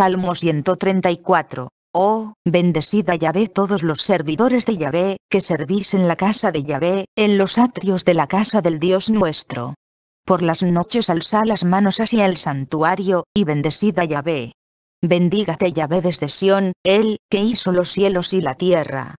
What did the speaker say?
Salmo 134. Oh, bendecida Yahvé todos los servidores de Yahvé, que servís en la casa de Yahvé, en los atrios de la casa del Dios nuestro. Por las noches alza las manos hacia el santuario, y bendecida Yahvé. Bendígate Yahvé desde Sión, él, que hizo los cielos y la tierra.